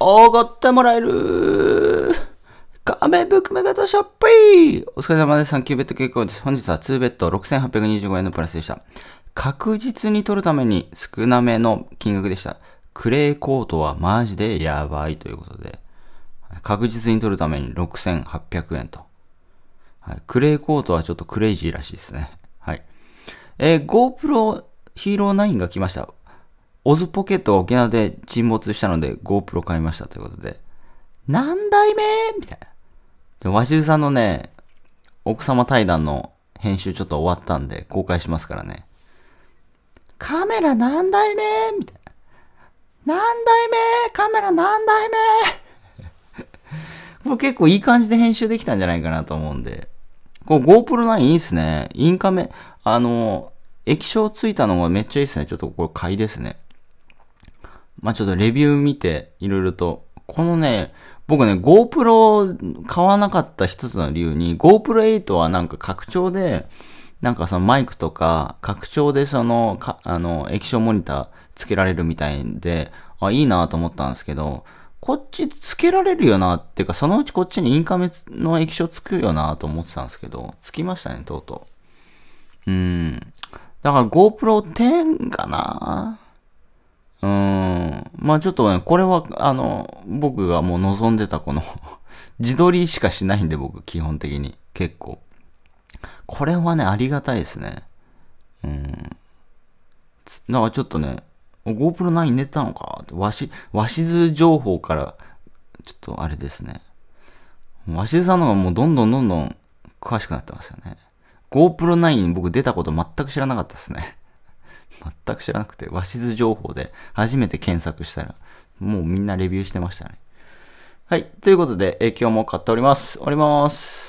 おごってもらえる仮面含め方、しょっショップお疲れ様です。3級ベッド結構です。本日は2ベッド6825円のプラスでした。確実に取るために少なめの金額でした。クレーコートはマジでやばいということで。確実に取るために6800円と。はい、クレーコートはちょっとクレイジーらしいですね。はい。えー、GoPro Hero 9が来ました。オズポケット沖縄で沈没したので GoPro 買いましたということで、何代目みたいな。で、わしずさんのね、奥様対談の編集ちょっと終わったんで公開しますからね。カメラ何代目みたいな。何代目カメラ何代目 これ結構いい感じで編集できたんじゃないかなと思うんで。こ GoPro9 いいっすね。インカメ、あの、液晶ついたのがめっちゃいいっすね。ちょっとこれ買いですね。まあ、ちょっとレビュー見て、いろいろと、このね、僕ね、GoPro 買わなかった一つの理由に、GoPro8 はなんか拡張で、なんかそのマイクとか、拡張でその、かあの、液晶モニターつけられるみたいんで、あ、いいなと思ったんですけど、こっちつけられるよなっていうか、そのうちこっちにインカメの液晶つくよなと思ってたんですけど、つきましたね、とうとう。うん。だから GoPro10 かなうん。まあちょっとね、これは、あの、僕がもう望んでたこの 自撮りしかしないんで僕、基本的に。結構。これはね、ありがたいですね。うん。だからちょっとね、GoPro9 寝たのかわし、わしず情報から、ちょっとあれですね。わしずさんの方がもうどんどんどんどん詳しくなってますよね。GoPro9 に僕出たこと全く知らなかったですね。全く知らなくて、和室情報で初めて検索したら、もうみんなレビューしてましたね。はい。ということで、え今日も買っております。おります。